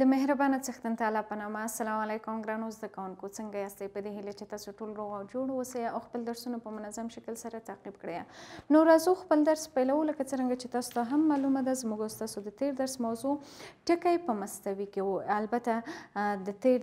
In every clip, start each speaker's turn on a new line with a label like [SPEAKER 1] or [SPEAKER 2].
[SPEAKER 1] د مهربانه څښتن تعالی په نامه السلام علیکم ګرانو زده کوونکو څنګه یاستئ په دې هیله چې تاسو ټول روغ او جوړ اوسئ او خپل درسونه په منظم شکل سره تعقیب کړئ نو راځو خپل درس پیلو لکه څنګه چې تاسو ته هم معلومه ده زموږ ستاسو د تیر درس موضوع ټکی په مستوي کې وو البته د تیر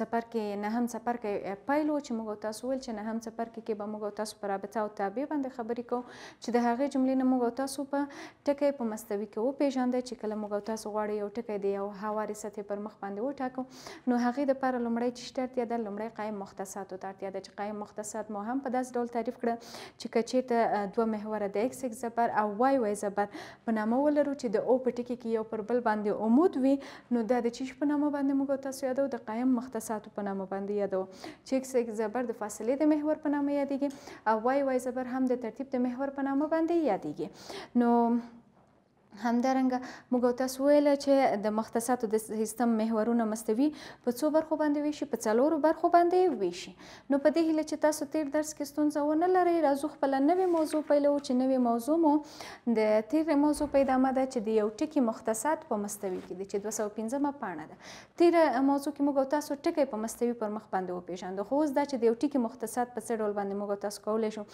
[SPEAKER 1] څپرکې کې نهم څپرکې پیلو چې موږ تاسو ول چې نهم څپرکې کې به موږ تاسو پر رابطه او تابع باندې خبرې کوو چې د هغې جملې نه موږ تاسو په ټکی په مستوي کې وو پیژاندې چې کله موږ تاسو غواړئ یو ټکی دی او هوا غوړې سطحې پر مخ باندې وټاکو نو هغه د لپاره لمړی چې شته اړتیا ده لمړی قایم مختصات او اړتیا ده چې قایم مختصات مو هم په داس ډول تعریف کړه چې کچېته دوه محوره د ایکس ایکس زبر او وای وای زبر په نامه ولرو چې د او په ټکی کې یو پر بل باندې عمود وي نو دا د چیش په نامه باندې موږ تاسو یادو د قایم مختصاتو په نامه باندې یادو چې ایکس ایکس زبر د فاصلې د محور په نامه یادېږي او وای وای زبر هم د ترتیب د محور په نامه باندې یادېږي نو همدارنګه موږ تاسو ویل چې د مختصاتو د سیستم محورونه مستوي په څو برخو باندې ویشي په څلورو برخو باندې ویشي نو په دې هله چې تاسو تیر درس کې ستونزه ونه لرئ راځو خپل نوې موضوع پیلو چې نوې موضوع مو د تیر موضوع په ادامه ده چې د یو ټکی مختصات په مستوي کې دي چې 215مه پاڼه ده تیر موضوع کې موږ تاسو ټکی په مستوي پر مخ باندې وپیژندو خو اوس دا چې د یو ټکی مختصات په څه ډول باندې موږ تاسو کولای شو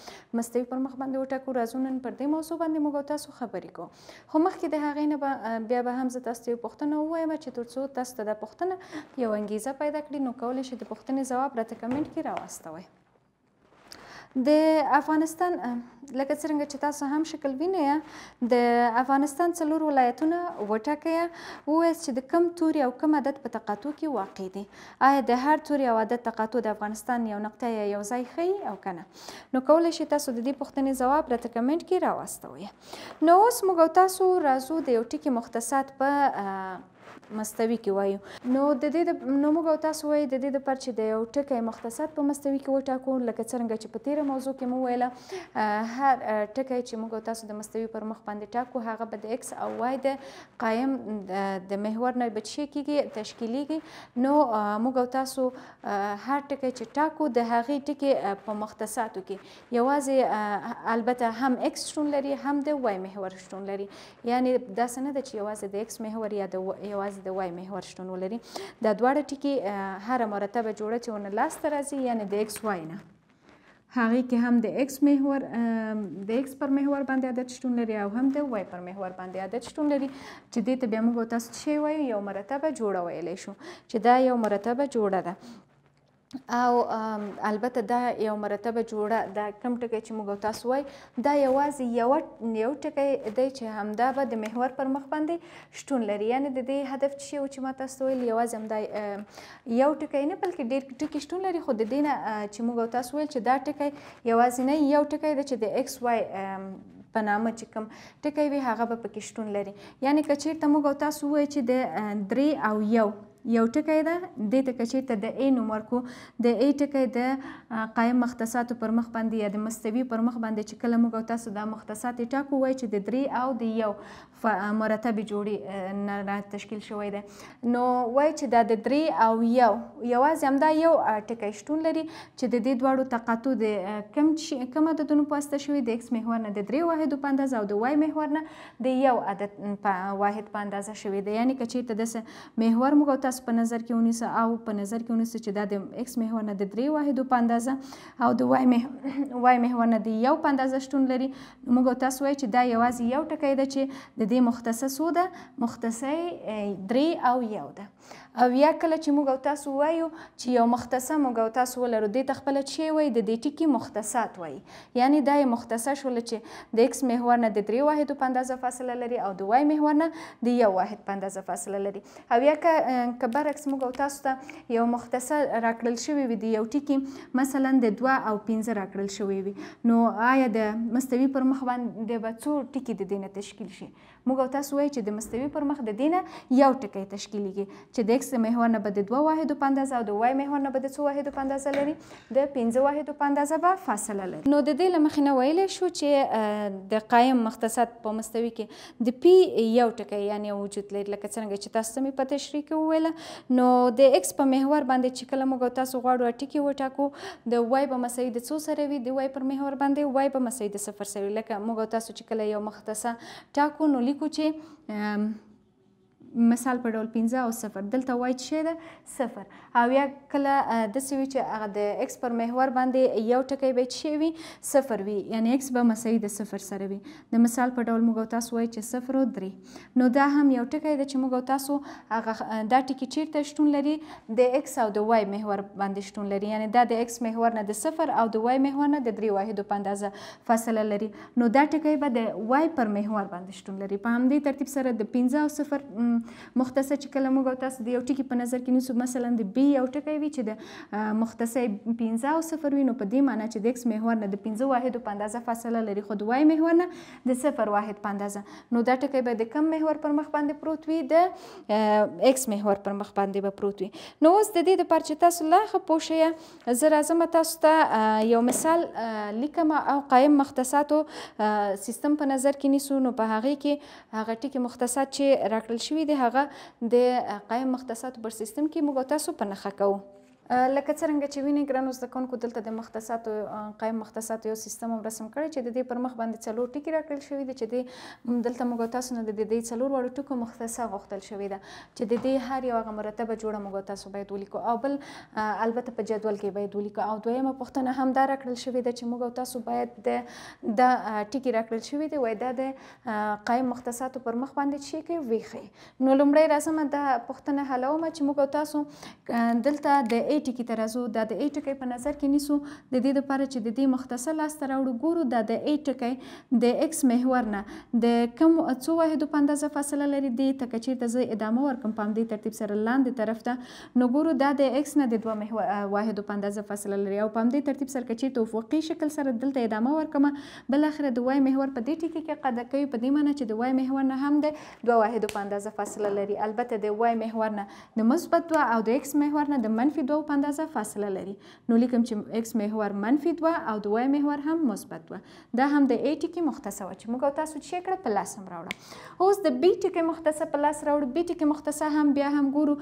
[SPEAKER 1] مستوي پر مخ باندې وټاکو راځو نن پر دې موضوع باندې موږ تاسو خبرې کوو خو مخکې د هغې نه بیا به هم زه تاسو ته یو پوښتنه ووایم چې تر څو تاسو ته د پوښتنه یو انګیزه پیدا کړي نو کولی شئ د پوښتنې ځواب راته کمنټ کې راواستوئ د افغانستان لکه څنګه چې تاسو هم شکل وینئ د افغانستان څلور ولایتونه وټاکئ ووایاست چې د کم توري او کم عدد په تقاطع کې واقع دي آیا د هر توري او عدد تقاطع د افغانستان یو نقطه یا یو ځای ښیي او که نه نو کولی شئ تاسو د دې پوښتنې ځواب راته کمنټ کې راواستوئ نو اوس موږ او تاسو راځو د یو ټکي مختصات په مستوي کې وایو نو د دې نو موږ او تاسو وایي د دې د پرچې د یو ټکی مختصات په مستوي کې وټاکو لکه څنګه چې په تیر موضوع کې مو ویله هر ټکی چې موږ او تاسو د مستوي پر مخ باندې ټاکو هغه به د ایکس او وای د قائم د محور نه بچی کیږي تشکیلیږي نو موږ او تاسو هر ټکی چې ټاکو د هغې ټکی په مختصاتو کې یوازې البته هم ایکس شتون لري هم د وای محور شتون لري یعنی دا څه نه ده چې یوازې د ایکس محور یا د یوازې د وای محور شتون ولري دا دواړه ټکي هر مرتبه جوړه چې ونه لاسته راځي یعنی د ایکس وای نه هغه کې هم د ایکس محور د ایکس پر محور باندې عدد شتون لري او هم د وای پر محور باندې عدد شتون لري چې دې ته بیا موږ تاسو شی وایو یو مرتبه جوړه ویلی شو چې دا یو مرتبه جوړه ده او البته دا یو مرتبه جوړه دا کم ټکی چې موږ تاسو وای دا یوازې یو یو ټکی دی چې همدا به د محور پر مخ باندې شتون لري یعنی د دې هدف چې و چې ما تاسو ویل یوازې همدا یو ټکی نه بلکې ډیر ټکي شتون لري خو د دې نه چې موږ تاسو ویل چې دا ټکی یوازې نه یو ټکی دی چې د ایکس وای په نامه چې کوم ټکی وي هغه به پکې شتون لري یعنی که چیرته موږ تاسو وایو چې د درې او یو یو ټکی ده دې ته چې ته د ا نوم ورکو د ا ټکی د قائم مختصاتو پر مخ باندې یا د مستوي پر مخ باندې چې کله موږ تاسو دا مختصات ټاکو وای چې د درې او د یو مرتب جوړي نه تشکیل شوی دی نو وای چې دا د درې او یو یوازې همدا یو ټکی شتون لري چې د دې دواړو تقاطو د کم کم عددونو په واسطه شوی د x محور نه د درې واحدو په اندازه او د y محور نه د یو عدد په واحد په اندازه شوی دی یعنی کچې ته د محور موږ تاسو په نظر کې ونیسه او په نظر کې ونیسه چې دا د ایکس محور نه د درې واحدو په اندازه او د وای مح وای محور نه د یو په اندازه شتون لري موږ تاسو وایو چې دا یوازې یو ټکی ده چې د دې مختصه سوده مختصه درې او یو ده او یا کله چې موږ او تاسو وایو چې یو مختصه موږ او تاسو ولرو د تخپل چې وای د دې ټکی مختصات وای یعنی دا مختصه شول چې د x محور نه د 3 واحد په اندازه فاصله لري او د y محور نه د یو واحد په اندازه فاصله لري او یا که برعکس موږ او تاسو ته یو مختصه راکړل شوی وي د یو ټکی مثلا د 2 او 15 راکړل شوی وي نو آیا د مستوي پر مخ باندې به څو ټکی د دې نه تشکیل شي موږ او تاسو وایو چې د مستوي پر مخ د دینه یو ټکی تشکیلېږي چې د ایکس محور نه به د دوه واحدو په اندازه او د وای محور نه به د څو واحدو په اندازه لري د پنځه واحدو په اندازه به فاصله لري نو د دې له مخې نه ویلی شو چې د قایم مختصات په مستوي کې د پی یو ټکی یعنی وجود لري لکه څنګه چې تاسو مې په تشریح کې وویله نو د ایکس په محور باندې چې کله موږ او تاسو غواړو ټکی وټاکو د وای په مساوي د څو سره وي د وای پر محور باندې وای په مساوي د صفر سره لکه موږ او تاسو چې کله یو مختصه ټاکو نو લખી છે مثال په ډول 15 او 0 دلته وای چې ده 0 او یا کله د سوي چې هغه د x پر محور باندې یو ټکی به شي وي 0 وي یعنی x به مساوي د 0 سره وي د مثال په ډول موږ تاسو وای چې 0 او 3 نو دا هم یو ټکی ده چې موږ تاسو هغه دا ټکی چیرته شتون لري د x او د y محور باندې شتون لري یعنی دا د x محور نه د 0 او د y محور نه د 3 واحدو په اندازه فاصله لري نو دا ټکی به د y پر محور باندې شتون لري په همدې ترتیب سره د 15 او 0 مختصه چې کله موږ او تاسو د یو ټکي په نظر کې نیسو مثلا د بي یو ټکی وي چې د مختصه 15 او صفر وي نو په دې معنی چې د x محور نه د 15 واحدو په اندازه فاصله لري خو د y محور نه د صفر واحد په اندازه نو دا ټکی به د کم محور پر مخ باندې پروت وي د x محور پر مخ باندې به پروت وي نو اوس د دې لپاره چې تاسو لا ښه پوه شئ زه راځم تاسو ته یو مثال لیکم او قائم مختصاتو سیستم په نظر کې نیسو نو په هغه کې هغه ټکي مختصات چې راکړل شوی دی هغه د قایم مختصات بر سیستم کې موږ تاسو په نخښه کوو لکه څنګه چې ویني ګرانو زده کوونکو دلته د مختصات قائم مختصات یو سیستم هم رسم کړی چې د دې پر مخ باندې څلور ټکي راکړل شوی دی چې د دلته موږ تاسو نه د دې څلور وړو ټکو مختصه غوښتل شوی دی چې د دې هر یو هغه مرتبه جوړه موږ تاسو باید ولیکو او بل البته په جدول کې باید ولیکو او دویمه پوښتنه هم دا راکړل شوی دی چې موږ تاسو باید د د ټکي راکړل شوی دی وای دا د قائم مختصاتو پر مخ باندې شي کې ویخي نو لومړی راځم دا پوښتنه حلومه چې موږ تاسو دلته د ا ټکی ته راځو دا د ا ټکی په نظر کې نیسو د دې لپاره چې د دې مختصر لاسته راوړو ګورو دا د ا ټکی د ایکس محور نه د کم څو واحدو په اندازه فاصله لري دی تکه چیرته زه ادامه ورکم په همدې ترتیب سره لاندې طرف ته نو ګورو دا د ایکس نه د دوه واحدو په اندازه فاصله لري او په همدې ترتیب سره که چیرته افقي شکل سره دلته ادامه ورکم بل اخر د وای محور په دې ټکی کې قاعده کوي په دې معنی چې د وای محور نه هم د دوه واحدو په اندازه فاصله لري البته د وای محور نه د مثبت دوه او د ایکس محور نه د منفي دوه دوه په اندازه فاصله لري نو لیکم چې x محور منفي دوه او دوه محور هم مثبت دوه دا هم د a ټکي مختصه و چې موږ تاسو چې کړه په لاس هم راوړه اوس د b ټکي مختصه په لاس راوړ b ټکي مختصه هم بیا هم ګورو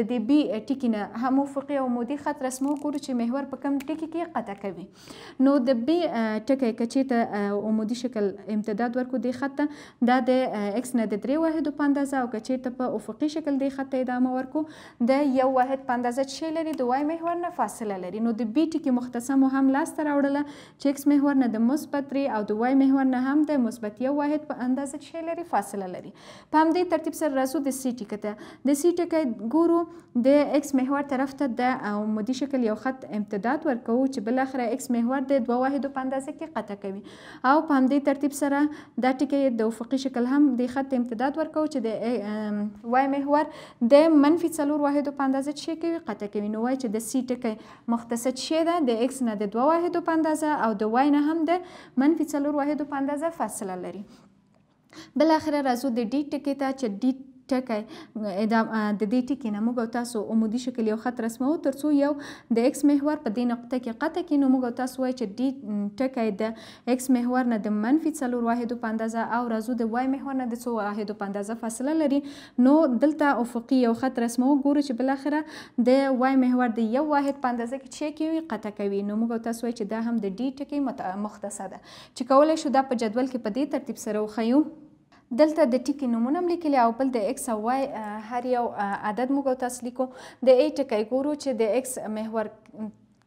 [SPEAKER 1] د دې b ټکي نه هم افقي او مودي خط رسمو ګورو چې محور په کوم ټکي کې قطع کوي نو د b ټکي کچې ته عمودي شکل امتداد ورکو دی خط دا د x نه د 3 واحدو په اندازه او کچې ته په افقي شکل دی خط ته ادامه ورکو د یو واحد په اندازه چې ټکی لري د وای محور نه فاصله لري نو د بي ټکی مختصه مو هم لاسته راوړله چې ایکس محور نه د مثبت درې او د وای محور نه هم د مثبت یو واحد په اندازه شی لري فاصله لري په همدې ترتیب سره راځو د سي ټکي ته د سي ټکی ګورو د ایکس محور طرف ته د عمودي شکل یو خط امتداد ورکوو چې بل اخره ایکس محور د دوه واحدو په اندازه کې قطع کوي او په همدې ترتیب سره دا ټکی د افقي شکل هم د خط امتداد ورکوو چې د وای محور د منفي څلور واحدو په اندازه شي کوي قطع کوي کوي نو وایي چې د سی ټکی مختصت شی ده د ایکس نه د دوه واحدو په اندازه او د وای نه هم د منفي څلور واحدو په اندازه فاصله لري بلاخره راځو د ډی ټکی ته چې ډی ټکی د دې ټکی نه موږ تاسو عمودي شکل یو خط رسمو ترڅو یو د x محور په دې نقطه کې قطع کې نو موږ تاسو وایو چې d ټکی د x محور نه د منفي څلور واحدو په اندازه او رازو د y محور نه د څو واحدو په اندازه فاصله لري نو دلته افقي یو خط رسمو ګورو چې بل اخره د y محور د یو واحد په اندازه کې چې کوي قطع کوي نو موږ تاسو وایو چې دا هم د d ټکی مختصه ده چې کولای شو دا په جدول کې په دې ترتیب سره وخیو دلته د ټکی نومونه هم لیکلي او بل د ایکس او وای هر یو عدد موږ تاسو لیکو د ای ټکی ګورو چې د ایکس محور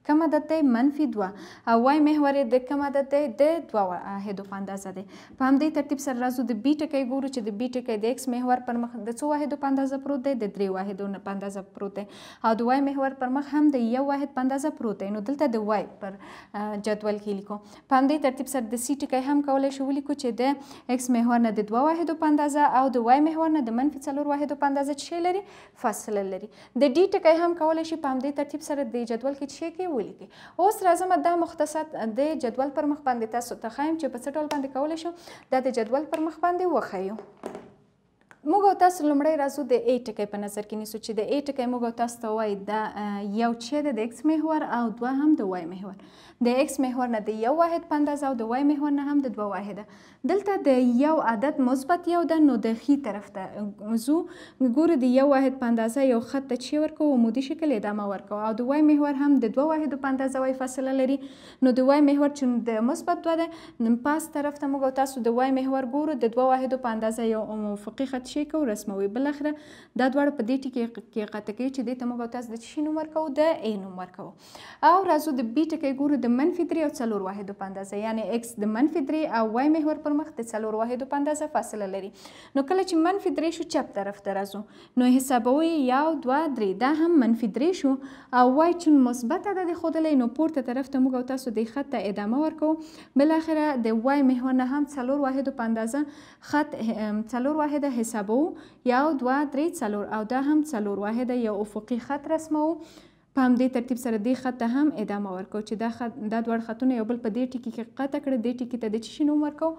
[SPEAKER 1] کم عدد دی منفي دوه او وای محور د کم عدد دی د دوه واحدو په اندازه دی په همدې ترتیب سره راځو د بي ټکی ګورو چې د بي ټکی د ایکس محور پر مخ د څو واحدو په اندازه پروت دی د درې واحدو نه په اندازه پروت دی او د وای محور پر مخ هم د یو واحد په اندازه پروت دی نو دلته د وای پر جدول کې لیکو په همدې ترتیب سره د سي ټکی هم کولای شو ولیکو چې د ایکس محور نه د دوه واحدو په اندازه او د وای محور نه د منفي څلور واحدو په اندازه څه لري فاصله لري د ډي ټکی هم کولای شي په همدې ترتیب سره د جدول کې څه کې ولیکي اوس راځم دا مختصر د جدول پر مخ باندې تاسو ته خایم چې په څه ډول باندې کولای شو دا د جدول پر مخ باندې وخیو موږ تاسو لمړی راځو د ای ټکی په نظر کې نیسو چې د ای ټکی موږ تاسو ته وایي د یو چې د ایکس محور او دوه هم د وای محور د ایکس محور نه د یو واحد په اندازه او د وای محور نه هم د دوه واحده دلته د یو عدد مثبت یو ده نو د خي طرف ته زو ګورو د یو واحد په اندازه یو خط ته چې ورکو عمودي شکل ادامه ورکو او د وای محور هم د دوه واحدو په اندازه وای فاصله لري نو د وای محور چې د مثبت دوه ده پاس طرف ته موږ تاسو د وای محور ګورو د دوه واحدو په اندازه یو افقي خط شیک او رسموي بل اخره دا دواړه په دې ټکی کې قطع کوي چې دې ته موږ تاسو د شي نوم ورکو د ا نوم ورکو او راځو د بی ټکی ګورو د منفي 3 او 4 واحدو په اندازه یعنی x د منفي 3 او y محور پر مخ د 4 واحدو په اندازه فاصله لري نو کله چې منفي 3 شو چپ طرف ته راځو نو حسابوي یو دوه درې دا هم منفي درې شو او وای چون مثبت عدد خودلې نو پورته طرف ته موږ او تاسو د خط ته ادامه ورکو بل اخره د وای مهونه هم څلور واحد په اندازه خط څلور واحد حساب سبو یو دوه درې څلور او دا هم څلور واحده یو افقي خط رسمو په همدې ترتیب سره دې خط ته هم ادامه ورکو چې دا خط دا دواړه خطونه یو بل په دې ټکي کې قطع کړه دې ټکي ته د چی نوم ورکو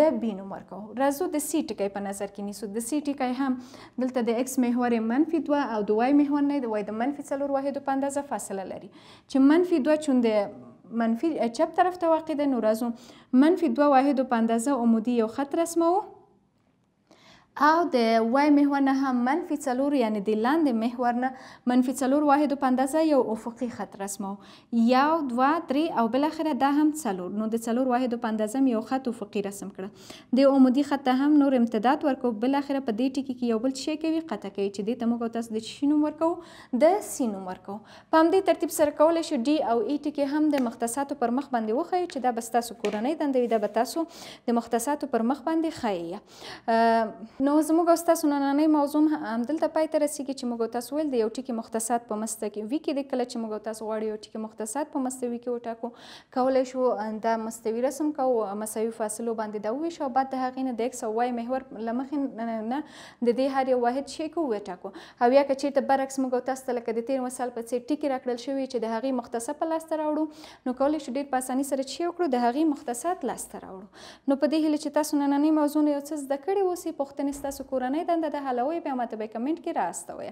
[SPEAKER 1] د بی نوم ورکو راځو د سی ټکی په نظر کې نیسو د سی ټکی هم دلته د ایکس محور منفي دوه او د وای محور نه د وای د منفي څلور واحدو په اندازه فاصله لري چې منفي دوه چون د منفي چپ طرف ته واقع ده نو راځو منفي دوه واحدو په اندازه عمودي یو خط رسمو او د وای محور نه هم منفي څلور یعنی د لاندې محور نه منفي څلور واحدو په اندازه یو افقي خط رسمو یو دوه درې او بل اخره دا هم څلور نو د څلور واحدو په اندازه یو خط افقي رسم کړ د عمودي خط ته هم نور امتداد ورکو بل اخره په دې ټکی کې یو بل شی کوي قطع کوي چې دې ته موږ تاسو د شي نوم ورکو د سی نوم ورکو په همدې ترتیب سره کولی شو ډي او ای e ټکي هم د مختصاتو پر مخ باندې وښیو چې دا به ستاسو کورنۍ دنده وي دا به تاسو د مختصاتو پر مخ باندې ښیي نو زموږ او تاسو نننۍ موضوع هم دلته پای ته رسیږي چې موږ تاسو ویل د یو ټکی مختصات په مسته کې وی کې د کله چې موږ تاسو غواړي یو ټکی مختصات په مستوي کې وټاکو کولای شو دا مستوي رسم کو مساوي فاصلو باندې دا وی شو بعد د هغې نه د 100 محور لمخې نه د دې هر یو واحد شی کو وټاکو او یا کچې ته برعکس موږ تاسو ته لکه د تیر مثال په څیر ټکی راکړل شوی چې د هغې مختصه په لاس ته راوړو نو کولای شو ډیر په اساني سره چې وکړو د هغې مختصات لاس ته راوړو نو په دې هیله چې تاسو نننۍ موضوع یو څه زده کړی اوسئ پوښتنې یعنی ستاسو کورنۍ دنده د حلوي بیا ماته به کمنټ کې راستوي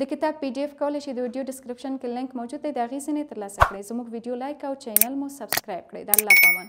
[SPEAKER 1] د کتاب پی ډی اف کولای شئ د ویډیو ډسکرپشن کې لینک موجود دی د غیزې نه ترلاسه کړئ زموږ ویډیو لایک او چینل مو سبسکرایب کړئ د الله پامن